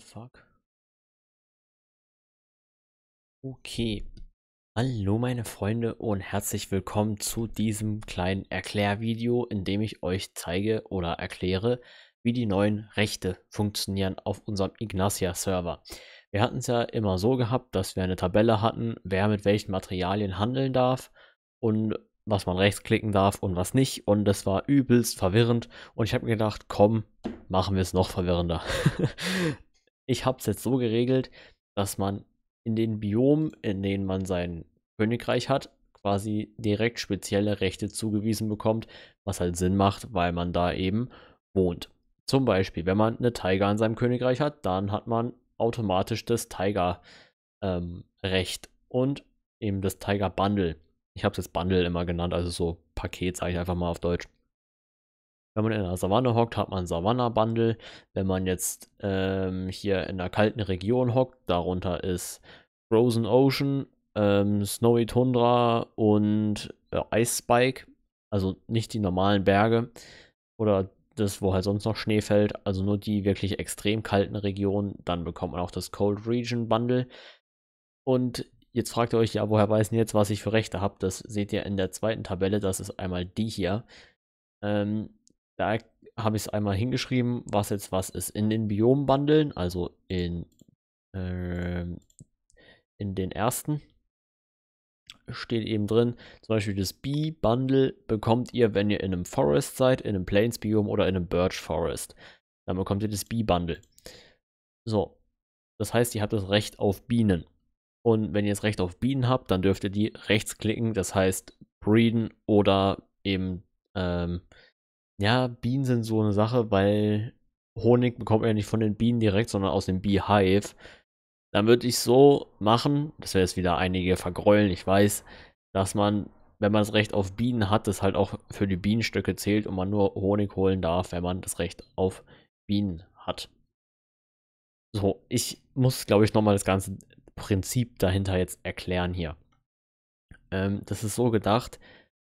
fuck? Okay. Hallo meine Freunde und herzlich willkommen zu diesem kleinen Erklärvideo, in dem ich euch zeige oder erkläre, wie die neuen Rechte funktionieren auf unserem Ignacia Server. Wir hatten es ja immer so gehabt, dass wir eine Tabelle hatten, wer mit welchen Materialien handeln darf und was man rechtsklicken darf und was nicht und das war übelst verwirrend und ich habe mir gedacht, komm, machen wir es noch verwirrender. Ich habe es jetzt so geregelt, dass man in den Biomen, in denen man sein Königreich hat, quasi direkt spezielle Rechte zugewiesen bekommt, was halt Sinn macht, weil man da eben wohnt. Zum Beispiel, wenn man eine Tiger in seinem Königreich hat, dann hat man automatisch das Tiger-Recht ähm, und eben das Tiger-Bundle. Ich habe es jetzt Bundle immer genannt, also so Paket, sage ich einfach mal auf Deutsch. Wenn man in der Savanne hockt, hat man Savanna-Bundle. Wenn man jetzt ähm, hier in der kalten Region hockt, darunter ist Frozen Ocean, ähm, Snowy Tundra und äh, Ice Spike. Also nicht die normalen Berge oder das, wo halt sonst noch Schnee fällt. Also nur die wirklich extrem kalten Regionen. Dann bekommt man auch das Cold Region Bundle. Und jetzt fragt ihr euch ja, woher weiß denn jetzt, was ich für Rechte habe? Das seht ihr in der zweiten Tabelle. Das ist einmal die hier. Ähm, da habe ich es einmal hingeschrieben, was jetzt was ist. In den Biom-Bundeln, also in, äh, in den ersten, steht eben drin, zum Beispiel das b bundle bekommt ihr, wenn ihr in einem Forest seid, in einem Plains-Biom oder in einem Birch Forest. Dann bekommt ihr das b bundle So, das heißt, ihr habt das Recht auf Bienen. Und wenn ihr das Recht auf Bienen habt, dann dürft ihr die rechts klicken, das heißt breeden oder eben ähm, ja, Bienen sind so eine Sache, weil Honig bekommt man ja nicht von den Bienen direkt, sondern aus dem Beehive. Dann würde ich so machen, das wäre jetzt wieder einige vergräulen, ich weiß, dass man, wenn man das Recht auf Bienen hat, das halt auch für die Bienenstöcke zählt und man nur Honig holen darf, wenn man das Recht auf Bienen hat. So, ich muss, glaube ich, nochmal das ganze Prinzip dahinter jetzt erklären hier. Ähm, das ist so gedacht,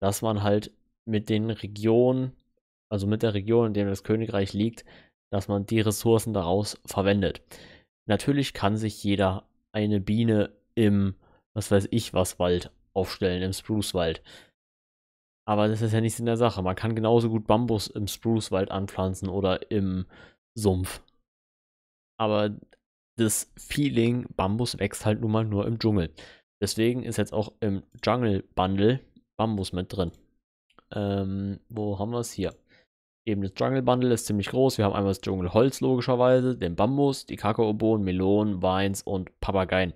dass man halt mit den Regionen also mit der Region, in der das Königreich liegt, dass man die Ressourcen daraus verwendet. Natürlich kann sich jeder eine Biene im, was weiß ich was, Wald aufstellen, im Spruce-Wald. Aber das ist ja nichts in der Sache. Man kann genauso gut Bambus im Spruce-Wald anpflanzen oder im Sumpf. Aber das Feeling, Bambus wächst halt nun mal nur im Dschungel. Deswegen ist jetzt auch im Jungle Bundle Bambus mit drin. Ähm, wo haben wir es hier? Eben das Jungle Bundle ist ziemlich groß. Wir haben einmal das Jungle Holz logischerweise, den Bambus, die Kakaobohnen, Melonen, Weins und Papageien,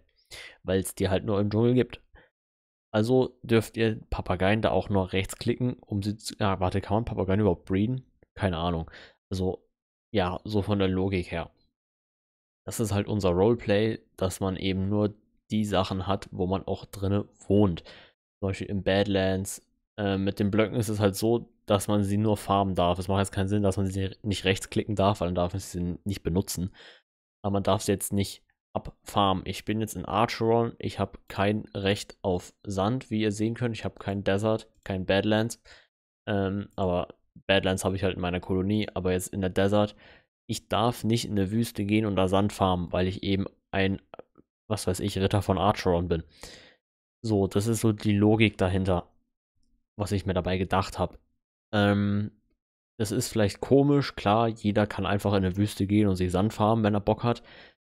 weil es die halt nur im Dschungel gibt. Also dürft ihr Papageien da auch nur rechts klicken, um sie zu. Ja, ah, warte, kann man Papageien überhaupt breeden? Keine Ahnung. Also, ja, so von der Logik her. Das ist halt unser Roleplay, dass man eben nur die Sachen hat, wo man auch drinne wohnt. Zum Beispiel im Badlands. Äh, mit den Blöcken ist es halt so, dass man sie nur farmen darf. Es macht jetzt keinen Sinn, dass man sie nicht rechtsklicken darf, weil dann darf man sie nicht benutzen. Aber man darf sie jetzt nicht abfarmen. Ich bin jetzt in Archeron, ich habe kein Recht auf Sand, wie ihr sehen könnt. Ich habe kein Desert, kein Badlands. Ähm, aber Badlands habe ich halt in meiner Kolonie, aber jetzt in der Desert. Ich darf nicht in der Wüste gehen und da Sand farmen, weil ich eben ein, was weiß ich, Ritter von Archeron bin. So, das ist so die Logik dahinter, was ich mir dabei gedacht habe. Ähm, das ist vielleicht komisch, klar, jeder kann einfach in eine Wüste gehen und sich Sand farmen, wenn er Bock hat.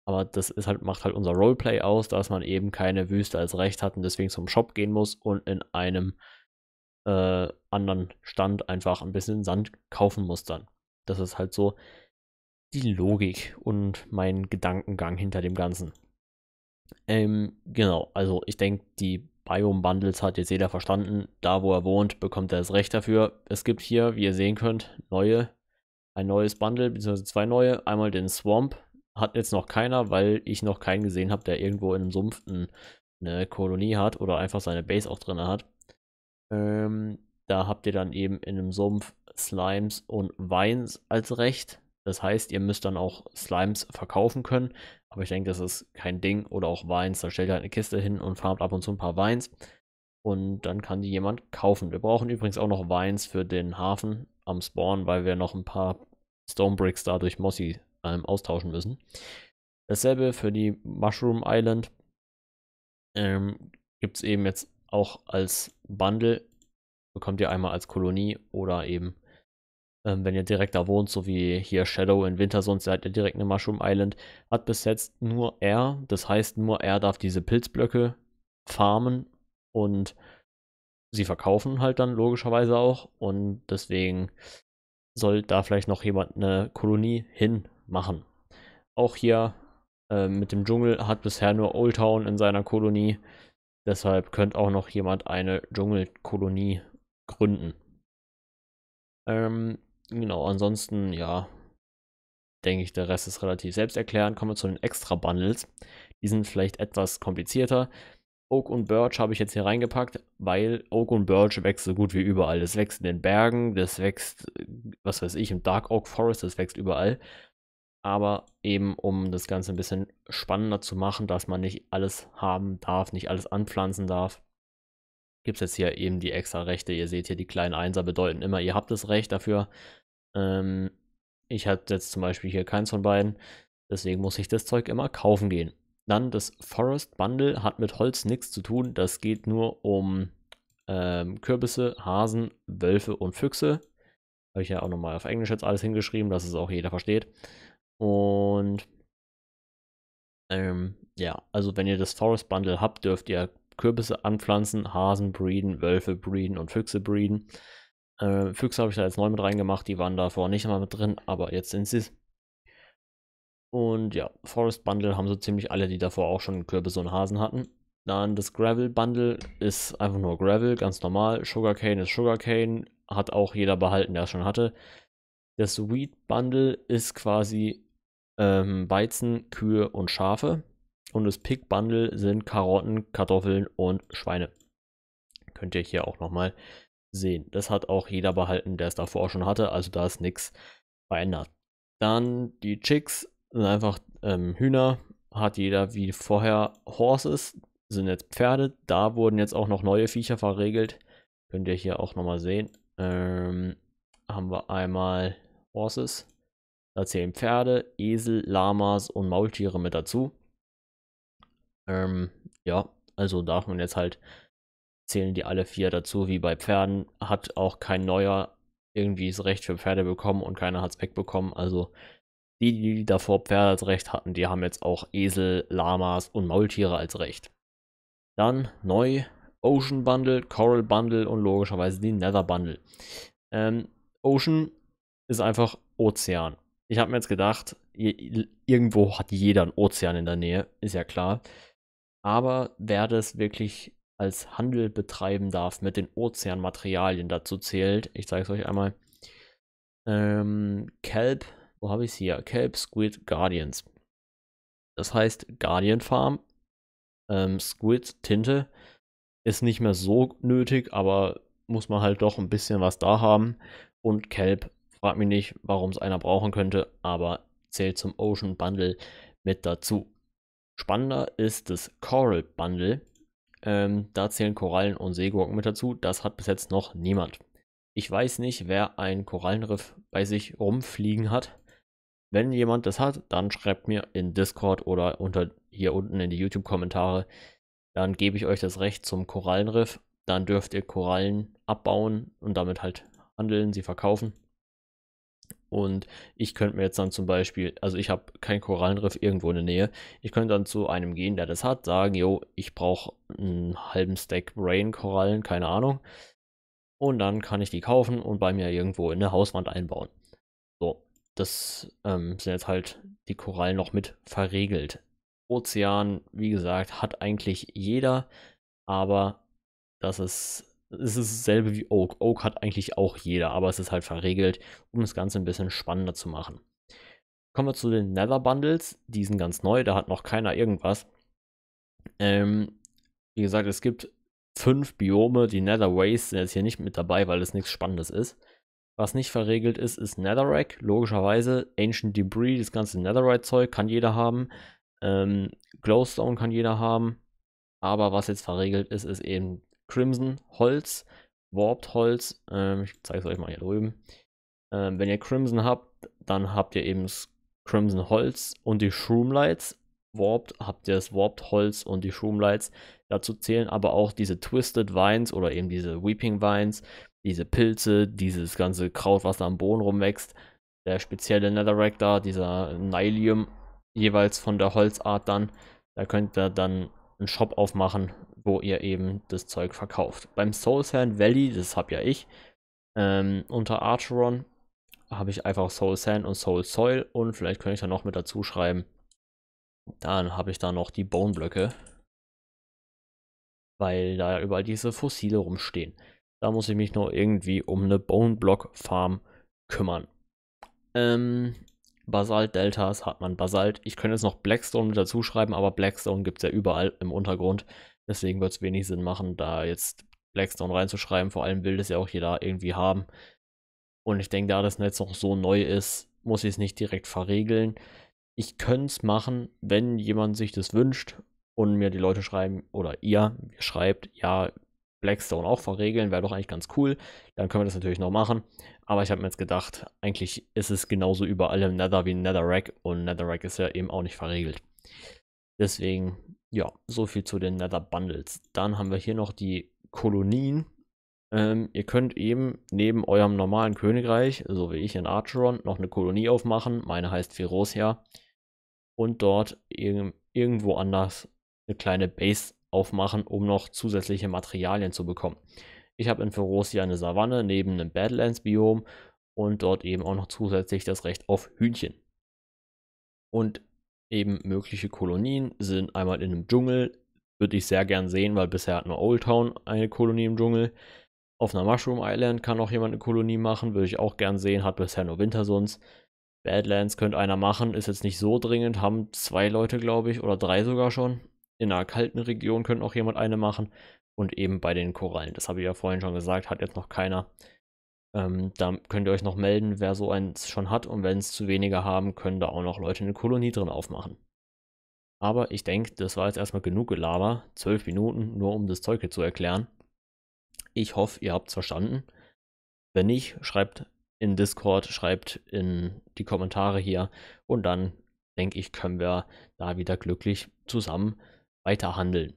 Aber das ist halt, macht halt unser Roleplay aus, dass man eben keine Wüste als Recht hat und deswegen zum Shop gehen muss und in einem äh, anderen Stand einfach ein bisschen Sand kaufen muss dann. Das ist halt so die Logik und mein Gedankengang hinter dem Ganzen. Ähm, genau, also ich denke, die Biome Bundles hat jetzt jeder verstanden. Da, wo er wohnt, bekommt er das Recht dafür. Es gibt hier, wie ihr sehen könnt, neue, ein neues Bundle, beziehungsweise zwei neue. Einmal den Swamp, hat jetzt noch keiner, weil ich noch keinen gesehen habe, der irgendwo in einem Sumpf eine Kolonie hat oder einfach seine Base auch drin hat. Ähm, da habt ihr dann eben in einem Sumpf Slimes und Vines als Recht. Das heißt, ihr müsst dann auch Slimes verkaufen können. Aber ich denke, das ist kein Ding. Oder auch Weins. Da stellt ihr halt eine Kiste hin und farmt ab und zu ein paar Weins. Und dann kann die jemand kaufen. Wir brauchen übrigens auch noch Weins für den Hafen am Spawn, weil wir noch ein paar Stone Bricks dadurch Mossy ähm, austauschen müssen. Dasselbe für die Mushroom Island. Ähm, Gibt es eben jetzt auch als Bundle. Bekommt ihr einmal als Kolonie oder eben ähm, wenn ihr direkt da wohnt, so wie hier Shadow in Winter, sonst seid ihr direkt eine Mushroom Island. Hat bis jetzt nur er, das heißt nur er darf diese Pilzblöcke farmen und sie verkaufen halt dann logischerweise auch. Und deswegen soll da vielleicht noch jemand eine Kolonie hinmachen. Auch hier äh, mit dem Dschungel hat bisher nur Old Town in seiner Kolonie. Deshalb könnte auch noch jemand eine Dschungelkolonie gründen. Ähm, Genau, ansonsten, ja, denke ich, der Rest ist relativ selbsterklärend. Kommen wir zu den Extra-Bundles. Die sind vielleicht etwas komplizierter. Oak und Birch habe ich jetzt hier reingepackt, weil Oak und Birch wächst so gut wie überall. Das wächst in den Bergen, das wächst, was weiß ich, im Dark Oak Forest, das wächst überall. Aber eben, um das Ganze ein bisschen spannender zu machen, dass man nicht alles haben darf, nicht alles anpflanzen darf, gibt es jetzt hier eben die extra Rechte. Ihr seht hier, die kleinen Einser bedeuten immer, ihr habt das Recht dafür. Ähm, ich hatte jetzt zum Beispiel hier keins von beiden. Deswegen muss ich das Zeug immer kaufen gehen. Dann das Forest Bundle hat mit Holz nichts zu tun. Das geht nur um ähm, Kürbisse, Hasen, Wölfe und Füchse. Habe ich ja auch nochmal auf Englisch jetzt alles hingeschrieben, dass es auch jeder versteht. Und ähm, ja, also wenn ihr das Forest Bundle habt, dürft ihr Kürbisse anpflanzen, Hasen breeden, Wölfe breeden und Füchse breeden. Äh, Füchse habe ich da jetzt neu mit reingemacht, die waren davor nicht mal mit drin, aber jetzt sind sie es. Und ja, Forest Bundle haben so ziemlich alle, die davor auch schon Kürbisse und Hasen hatten. Dann das Gravel Bundle ist einfach nur Gravel, ganz normal. Sugarcane ist Sugarcane, hat auch jeder behalten, der es schon hatte. Das Wheat Bundle ist quasi ähm, Weizen, Kühe und Schafe und das Pick Bundle sind Karotten, Kartoffeln und Schweine. Könnt ihr hier auch nochmal sehen. Das hat auch jeder behalten, der es davor schon hatte, also da ist nichts verändert. Dann die Chicks sind einfach ähm, Hühner, hat jeder wie vorher Horses, sind jetzt Pferde. Da wurden jetzt auch noch neue Viecher verregelt. Könnt ihr hier auch nochmal sehen. Ähm, haben wir einmal Horses. Da zählen Pferde, Esel, Lamas und Maultiere mit dazu. Ähm, ja, also darf man jetzt halt zählen die alle vier dazu, wie bei Pferden. Hat auch kein neuer irgendwie das Recht für Pferde bekommen und keiner hat es wegbekommen. Also die, die davor Pferde als Recht hatten, die haben jetzt auch Esel, Lamas und Maultiere als Recht. Dann neu Ocean Bundle, Coral Bundle und logischerweise die Nether Bundle. Ähm, Ocean ist einfach Ozean. Ich habe mir jetzt gedacht, irgendwo hat jeder einen Ozean in der Nähe, ist ja klar aber wer das wirklich als Handel betreiben darf mit den Ozeanmaterialien, dazu zählt, ich zeige es euch einmal, ähm, Kelp, wo habe ich es hier? Kelp Squid Guardians. Das heißt, Guardian Farm, ähm, Squid Tinte ist nicht mehr so nötig, aber muss man halt doch ein bisschen was da haben. Und Kelp, frag mich nicht, warum es einer brauchen könnte, aber zählt zum Ocean Bundle mit dazu. Spannender ist das Coral Bundle. Ähm, da zählen Korallen und Seegurken mit dazu. Das hat bis jetzt noch niemand. Ich weiß nicht, wer ein Korallenriff bei sich rumfliegen hat. Wenn jemand das hat, dann schreibt mir in Discord oder unter hier unten in die YouTube-Kommentare. Dann gebe ich euch das Recht zum Korallenriff. Dann dürft ihr Korallen abbauen und damit halt handeln, sie verkaufen. Und ich könnte mir jetzt dann zum Beispiel, also ich habe keinen Korallenriff irgendwo in der Nähe, ich könnte dann zu einem gehen, der das hat, sagen, yo, ich brauche einen halben Stack brain korallen keine Ahnung. Und dann kann ich die kaufen und bei mir irgendwo in eine Hauswand einbauen. So, das ähm, sind jetzt halt die Korallen noch mit verriegelt. Ozean, wie gesagt, hat eigentlich jeder, aber das ist es ist dasselbe wie Oak. Oak hat eigentlich auch jeder, aber es ist halt verregelt, um das Ganze ein bisschen spannender zu machen. Kommen wir zu den Nether Bundles. Die sind ganz neu, da hat noch keiner irgendwas. Ähm, wie gesagt, es gibt fünf Biome. Die Nether Ways sind jetzt hier nicht mit dabei, weil es nichts Spannendes ist. Was nicht verregelt ist, ist Netherrack. Logischerweise Ancient Debris, das ganze Netherite-Zeug kann jeder haben. Ähm, Glowstone kann jeder haben. Aber was jetzt verregelt ist, ist eben Crimson Holz, Warped Holz. Ähm, ich zeige es euch mal hier drüben. Ähm, wenn ihr Crimson habt, dann habt ihr eben das Crimson Holz und die Shroomlights. Warped habt ihr das Warped Holz und die Shroomlights. Dazu zählen aber auch diese Twisted Vines oder eben diese Weeping Vines, diese Pilze, dieses ganze Kraut, was da am Boden rumwächst. Der spezielle Netherrack da, dieser Nylium, jeweils von der Holzart dann. Da könnt ihr dann einen Shop aufmachen wo ihr eben das Zeug verkauft. Beim Soul Sand Valley, das habe ja ich, ähm, unter Archeron habe ich einfach Soul Sand und Soul Soil und vielleicht könnte ich da noch mit dazu schreiben. Dann habe ich da noch die Bone Blöcke, weil da überall diese Fossile rumstehen. Da muss ich mich nur irgendwie um eine Bone Block Farm kümmern. Ähm, Basalt Deltas hat man Basalt. Ich könnte jetzt noch Blackstone mit dazu schreiben, aber Blackstone gibt es ja überall im Untergrund. Deswegen wird es wenig Sinn machen, da jetzt Blackstone reinzuschreiben. Vor allem will das ja auch jeder irgendwie haben. Und ich denke, da das Netz noch so neu ist, muss ich es nicht direkt verregeln. Ich könnte es machen, wenn jemand sich das wünscht und mir die Leute schreiben oder ihr, ihr schreibt, ja, Blackstone auch verregeln, wäre doch eigentlich ganz cool. Dann können wir das natürlich noch machen. Aber ich habe mir jetzt gedacht, eigentlich ist es genauso überall im Nether wie im Netherrack und Netherrack ist ja eben auch nicht verregelt. Deswegen, ja, so viel zu den Nether Bundles. Dann haben wir hier noch die Kolonien. Ähm, ihr könnt eben neben eurem normalen Königreich, so wie ich in Archeron, noch eine Kolonie aufmachen. Meine heißt Ferocia. Und dort irg irgendwo anders eine kleine Base aufmachen, um noch zusätzliche Materialien zu bekommen. Ich habe in Ferocia eine Savanne neben einem Badlands-Biom und dort eben auch noch zusätzlich das Recht auf Hühnchen. Und eben mögliche Kolonien sind einmal in einem Dschungel, würde ich sehr gern sehen, weil bisher hat nur Old Town eine Kolonie im Dschungel. Auf einer Mushroom Island kann auch jemand eine Kolonie machen, würde ich auch gern sehen, hat bisher nur Winter sonst. Badlands könnte einer machen, ist jetzt nicht so dringend, haben zwei Leute, glaube ich, oder drei sogar schon. In einer kalten Region könnte auch jemand eine machen. Und eben bei den Korallen, das habe ich ja vorhin schon gesagt, hat jetzt noch keiner. Ähm, da könnt ihr euch noch melden, wer so eins schon hat. Und wenn es zu wenige haben, können da auch noch Leute eine Kolonie drin aufmachen. Aber ich denke, das war jetzt erstmal genug Gelaber. Zwölf Minuten, nur um das Zeug hier zu erklären. Ich hoffe, ihr habt es verstanden. Wenn nicht, schreibt in Discord, schreibt in die Kommentare hier. Und dann, denke ich, können wir da wieder glücklich zusammen weiter handeln.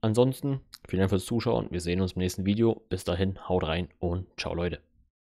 Ansonsten, vielen Dank fürs Zuschauen. Wir sehen uns im nächsten Video. Bis dahin, haut rein und ciao Leute.